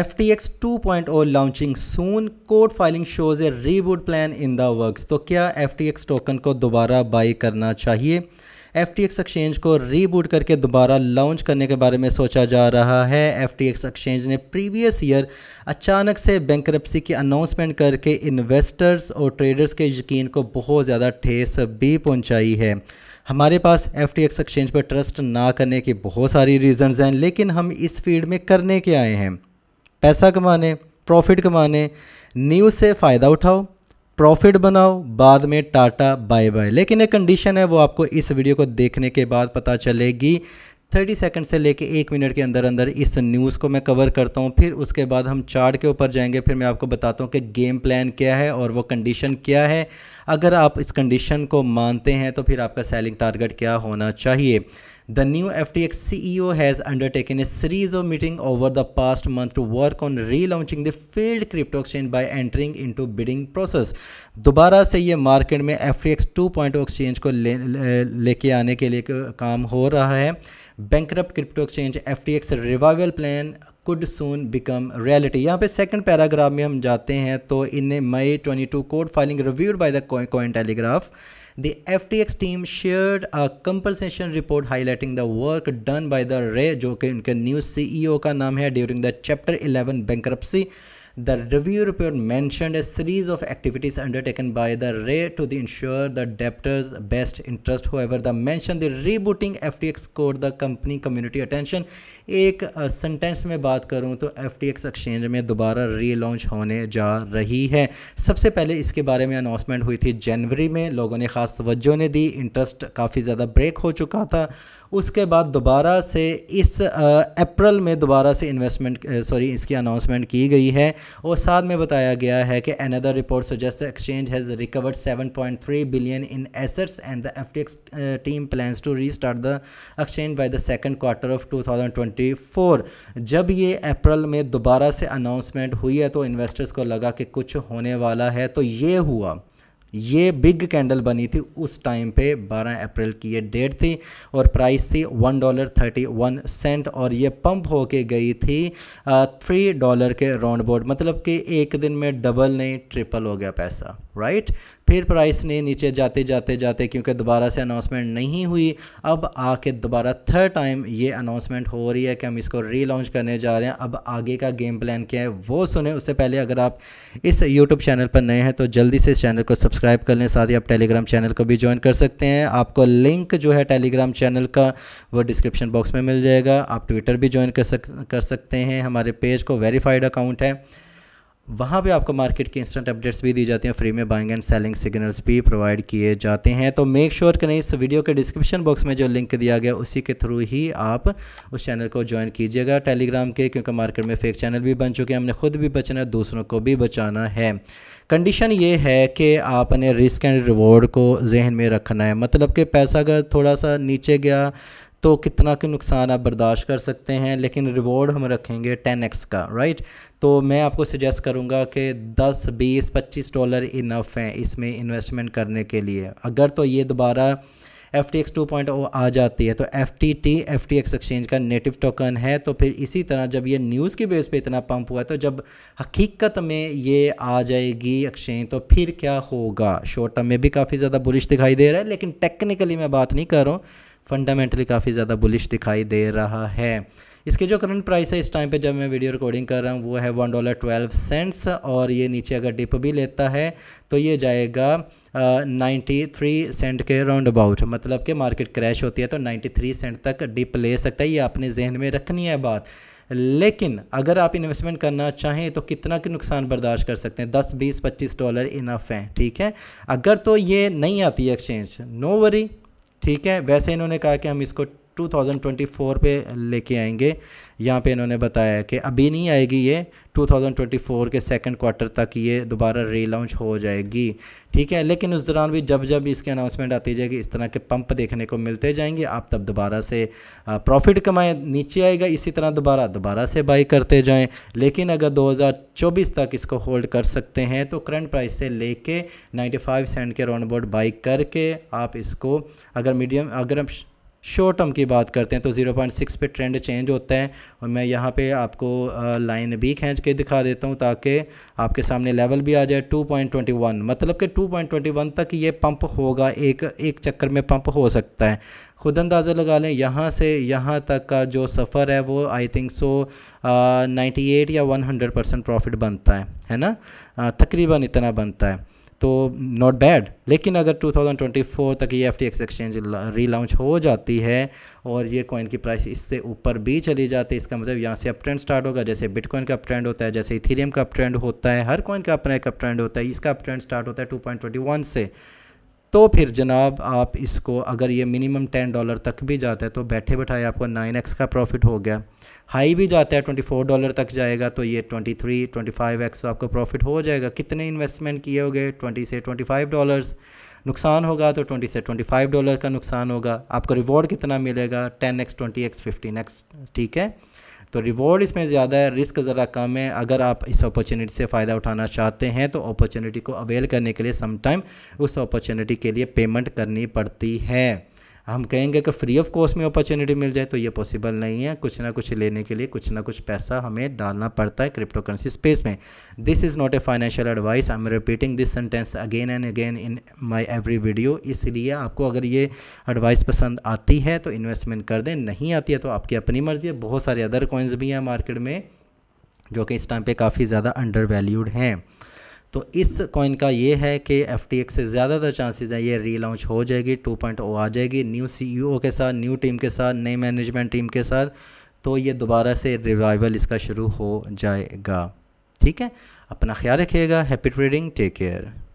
FTX 2.0 launching soon. Code filing shows a reboot plan in the works. तो क्या FTX token को दोबारा buy करना चाहिए एफ टी एक्सचेंज को रीबूट करके दोबारा लॉन्च करने के बारे में सोचा जा रहा है एफ टी एक्सचेंज ने प्रीवियस ईयर अचानक से bankruptcy की announcement करके इन्वेस्टर्स और ट्रेडर्स के यकीन को बहुत ज़्यादा ठेस भी पहुँचाई है हमारे पास एफ टी एक्सचेंज पर ट्रस्ट ना करने के बहुत सारी रीजन्स हैं लेकिन हम इस फील्ड में करने के आए हैं पैसा कमाने प्रॉफिट कमाने न्यूज़ से फ़ायदा उठाओ प्रॉफिट बनाओ बाद में टाटा बाय बाय लेकिन एक कंडीशन है वो आपको इस वीडियो को देखने के बाद पता चलेगी 30 सेकंड से लेके एक मिनट के अंदर अंदर इस न्यूज़ को मैं कवर करता हूँ फिर उसके बाद हम चार्ट के ऊपर जाएंगे फिर मैं आपको बताता हूँ कि गेम प्लान क्या है और वो कंडीशन क्या है अगर आप इस कंडीशन को मानते हैं तो फिर आपका सेलिंग टारगेट क्या होना चाहिए the new F T X E O has undertaken a series of meeting over the past month to work on relaunching the field crypto exchange by entering into bidding process दोबारा से ये market में F T X two point exchange को ले लेके आने के लिए काम हो रहा है bankrupt crypto exchange F T X revival plan could soon become reality यहाँ पे सेकंड पैराग्राफ में हम जाते हैं तो इनने May 22 code filing reviewed by the Cointelegraph the F T X team shared a compensation report highlighting the work done by the रे जो कि उनके न्यू सीईओ e का नाम है during the chapter eleven bankruptcy The review report mentioned a series of activities undertaken by the RAY to ensure the debtor's best interest. However, the mentioned the rebooting FTX caught the company community attention. एक sentence में बात करूं तो F T X exchange में दोबारा relaunch होने जा रही है सबसे पहले इसके बारे में अनाउंसमेंट हुई थी जनवरी में लोगों ने ख़ास तवज्जो ने दी इंटरेस्ट काफ़ी ज़्यादा ब्रेक हो चुका था उसके बाद दोबारा से इस अप्रैल में दोबारा से इन्वेस्टमेंट सॉरी इसकी अनाउंसमेंट की गई है और साथ में बताया गया है कि another report suggest exchange has recovered 7.3 billion in assets and the FTX team plans to restart the exchange by the second quarter of 2024 जब ये अप्रैल में दोबारा से अनाउंसमेंट हुई है तो इन्वेस्टर्स को लगा कि कुछ होने वाला है तो ये हुआ ये बिग कैंडल बनी थी उस टाइम पे 12 अप्रैल की ये डेट थी और प्राइस थी one dollar thirty one cent और ये पंप होके गई थी थ्री डॉलर के राउंड बोर्ड मतलब कि एक दिन में डबल नहीं ट्रिपल हो गया पैसा राइट फिर प्राइस ने नीचे जाते जाते जाते क्योंकि दोबारा से अनाउंसमेंट नहीं हुई अब आके दोबारा थर्ड टाइम ये अनाउंसमेंट हो रही है कि हम इसको रीलॉन्च करने जा रहे हैं अब आगे का गेम प्लान क्या है वो सुने उससे पहले अगर आप इस यूट्यूब चैनल पर नए हैं तो जल्दी से इस चैनल को सब्सक्राइब सब्सक्राइब कर लें साथ ही आप टेलीग्राम चैनल को भी ज्वाइन कर सकते हैं आपको लिंक जो है टेलीग्राम चैनल का वो डिस्क्रिप्शन बॉक्स में मिल जाएगा आप ट्विटर भी ज्वाइन कर सक कर सकते हैं हमारे पेज को वेरीफाइड अकाउंट है वहाँ पे आपको मार्केट के इंस्टेंट अपडेट्स भी दी जाती हैं फ्री में बाइंग एंड सेलिंग सिग्नल्स भी प्रोवाइड किए जाते हैं तो मेक श्योर sure करें इस वीडियो के डिस्क्रिप्शन बॉक्स में जो लिंक दिया गया उसी के थ्रू ही आप उस चैनल को ज्वाइन कीजिएगा टेलीग्राम के क्योंकि मार्केट में फेक चैनल भी बन चुके हैं हमने खुद भी बचना है दूसरों को भी बचाना है कंडीशन ये है कि आपने रिस्क एंड रिवॉर्ड को जहन में रखना है मतलब कि पैसा अगर थोड़ा सा नीचे गया तो कितना के नुकसान आप बर्दाश्त कर सकते हैं लेकिन रिवॉर्ड हम रखेंगे टेन एक्स का राइट तो मैं आपको सजेस्ट करूँगा कि दस बीस पच्चीस डॉलर इनफ हैं इसमें इन्वेस्टमेंट करने के लिए अगर तो ये दोबारा F T X two point आ जाती है तो F T T F T X exchange का नेटिव टोकन है तो फिर इसी तरह जब ये न्यूज़ के बेस पे इतना पंप हुआ तो जब हकीकत में ये आ जाएगी एक्सचेंज तो फिर क्या होगा शॉर्ट टर्म में भी काफ़ी ज़्यादा बुलिश दिखाई दे रहा है लेकिन टेक्निकली मैं बात नहीं कर रहा हूँ फंडामेंटली काफ़ी ज़्यादा बुलिश दिखाई दे रहा है इसके जो करंट प्राइस है इस टाइम पे जब मैं वीडियो रिकॉर्डिंग कर रहा हूँ वो है वन डॉलर ट्वेल्व सेंट्स और ये नीचे अगर डिप भी लेता है तो ये जाएगा नाइन्टी थ्री सेंट के राउंड अबाउट मतलब कि मार्केट क्रैश होती है तो नाइन्टी थ्री सेंट तक डिप ले सकता है ये आपने जहन में रखनी है बात लेकिन अगर आप इन्वेस्टमेंट करना चाहें तो कितना के नुकसान बर्दाश्त कर सकते हैं दस बीस पच्चीस डॉलर इनफ हैं ठीक है अगर तो ये नहीं आती एक्सचेंज नो वरी ठीक है वैसे इन्होंने कहा कि हम इसको 2024 पे लेके आएंगे यहाँ पे इन्होंने बताया कि अभी नहीं आएगी ये 2024 के सेकंड क्वार्टर तक ये दोबारा रीलॉन्च हो जाएगी ठीक है लेकिन उस दौरान भी जब जब इसके अनाउंसमेंट आती जाएगी इस तरह के पंप देखने को मिलते जाएंगे आप तब दोबारा से प्रॉफिट कमाएँ नीचे आएगा इसी तरह दोबारा दोबारा से बाई करते जाएँ लेकिन अगर दो तक इसको होल्ड कर सकते हैं तो करंट प्राइस से ले कर सेंट के राउंड बोर्ड बाई करके आप इसको अगर मीडियम अगर शॉर्ट टर्म की बात करते हैं तो 0.6 पे ट्रेंड चेंज होता है और मैं यहाँ पे आपको लाइन भी खींच के दिखा देता हूँ ताकि आपके सामने लेवल भी आ जाए 2.21 मतलब कि 2.21 तक ये पंप होगा एक एक चक्कर में पंप हो सकता है खुद अंदाज़ा लगा लें यहाँ से यहाँ तक का जो सफ़र है वो आई थिंक सो नाइन्टी या वन हंड्रेड परसेंट प्रॉफिट बनता है है ना तकरीबन इतना बनता है तो नॉट बैड लेकिन अगर 2024 तक ये F T X exchange relaunch हो जाती है और ये कॉइन की प्राइस इससे ऊपर भी चली जाती है इसका मतलब यहाँ से अप ट्रेंड स्टार्ट होगा जैसे बिटकॉइन का अप ट्रेंड होता है जैसे इथीरियम का अप ट्रेंड होता है हर कॉइन का अपना एक अप ट्रेंड होता है इसका अप ट्रेंड स्टार्ट होता है टू से तो फिर जनाब आप इसको अगर ये मिनिमम टेन डॉलर तक भी जाता है तो बैठे बैठाए आपको नाइन एक्स का प्रॉफिट हो गया हाई भी जाता है ट्वेंटी फोर डॉलर तक जाएगा तो ये twenty three twenty five X आपको प्रॉफिट हो जाएगा कितने इन्वेस्टमेंट किए हो गए ट्वेंटी से ट्वेंटी फाइव डॉलर्स नुकसान होगा तो ट्वेंटी से ट्वेंटी फाइव डॉलर का नुकसान होगा आपको रिवॉर्ड कितना मिलेगा ten X twenty X fifteen X ठीक है तो रिवॉर्ड इसमें ज़्यादा है रिस्क ज़रा कम है अगर आप इस अपॉर्चुनिटी से फ़ायदा उठाना चाहते हैं तो अपॉर्चुनिटी को अवेल करने के लिए समटाइम उस अपॉर्चुनिटी के लिए पेमेंट करनी पड़ती है हम कहेंगे कि फ्री ऑफ कॉस्ट में अपॉर्चुनिटी मिल जाए तो ये पॉसिबल नहीं है कुछ ना कुछ लेने के लिए कुछ ना कुछ पैसा हमें डालना पड़ता है क्रिप्टो करेंसी स्पेस में this is not a financial advice I am repeating this sentence again and again in my every video इसलिए आपको अगर ये एडवाइस पसंद आती है तो इन्वेस्टमेंट कर दें नहीं आती है तो आपकी अपनी मर्ज़ी है बहुत सारे अदर कॉइन्स भी हैं मार्केट में जो कि इस टाइम पर काफ़ी ज़्यादा अंडर वैल्यूड हैं तो इस कॉइन का ये है कि एफ से ज़्यादातर चांसेस हैं ये रीलॉन्च हो जाएगी 2.0 आ जाएगी न्यू सीईओ e के साथ न्यू टीम के साथ नई मैनेजमेंट टीम के साथ तो ये दोबारा से रिवाइवल इसका शुरू हो जाएगा ठीक है अपना ख्याल रखिएगा हैप्पी ट्रेडिंग टेक केयर